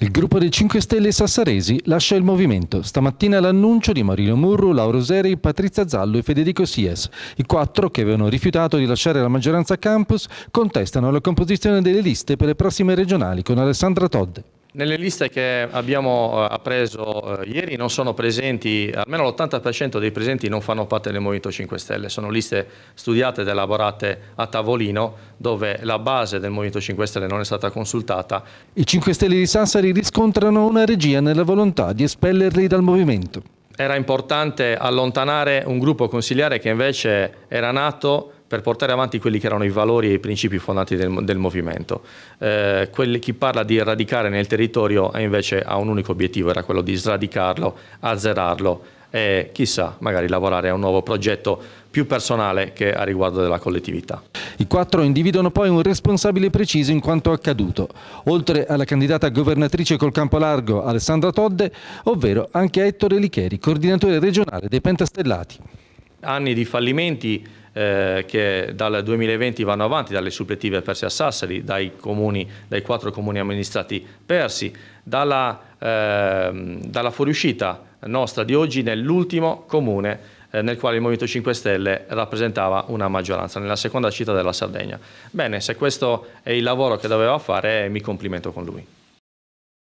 Il gruppo dei 5 Stelle Sassaresi lascia il movimento. Stamattina l'annuncio di Marilio Murru, Lauro Seri, Patrizia Zallo e Federico Sies. I quattro, che avevano rifiutato di lasciare la maggioranza campus, contestano la composizione delle liste per le prossime regionali con Alessandra Todde. Nelle liste che abbiamo eh, appreso eh, ieri non sono presenti, almeno l'80% dei presenti non fanno parte del Movimento 5 Stelle, sono liste studiate ed elaborate a tavolino dove la base del Movimento 5 Stelle non è stata consultata. I 5 Stelle di Sansari riscontrano una regia nella volontà di espellerli dal movimento. Era importante allontanare un gruppo consigliare che invece era nato per portare avanti quelli che erano i valori e i principi fondanti del, del movimento. Eh, quelli, chi parla di radicare nel territorio invece ha un unico obiettivo, era quello di sradicarlo, azzerarlo e chissà, magari lavorare a un nuovo progetto più personale che a riguardo della collettività. I quattro individuano poi un responsabile preciso in quanto accaduto, oltre alla candidata governatrice col campo largo Alessandra Todde, ovvero anche Ettore Licheri, coordinatore regionale dei Pentastellati anni di fallimenti eh, che dal 2020 vanno avanti dalle suppletive perse a Sassari, dai, comuni, dai quattro comuni amministrati persi, dalla, eh, dalla fuoriuscita nostra di oggi nell'ultimo comune eh, nel quale il Movimento 5 Stelle rappresentava una maggioranza, nella seconda città della Sardegna. Bene, se questo è il lavoro che doveva fare, mi complimento con lui.